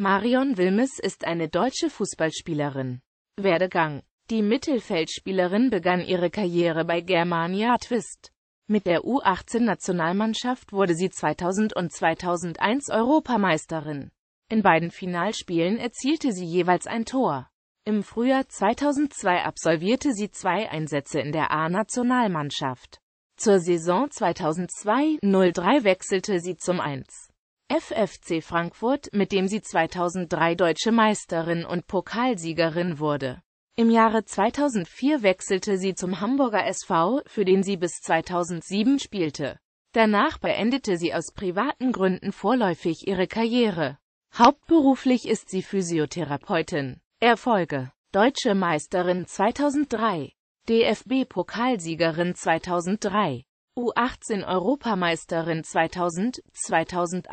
Marion Wilmes ist eine deutsche Fußballspielerin. Werdegang Die Mittelfeldspielerin begann ihre Karriere bei Germania Twist. Mit der U18-Nationalmannschaft wurde sie 2000 und 2001 Europameisterin. In beiden Finalspielen erzielte sie jeweils ein Tor. Im Frühjahr 2002 absolvierte sie zwei Einsätze in der A-Nationalmannschaft. Zur Saison 2002-03 wechselte sie zum 1. FFC Frankfurt, mit dem sie 2003 deutsche Meisterin und Pokalsiegerin wurde. Im Jahre 2004 wechselte sie zum Hamburger SV, für den sie bis 2007 spielte. Danach beendete sie aus privaten Gründen vorläufig ihre Karriere. Hauptberuflich ist sie Physiotherapeutin. Erfolge Deutsche Meisterin 2003 DFB-Pokalsiegerin 2003 U18-Europameisterin 2000, 2001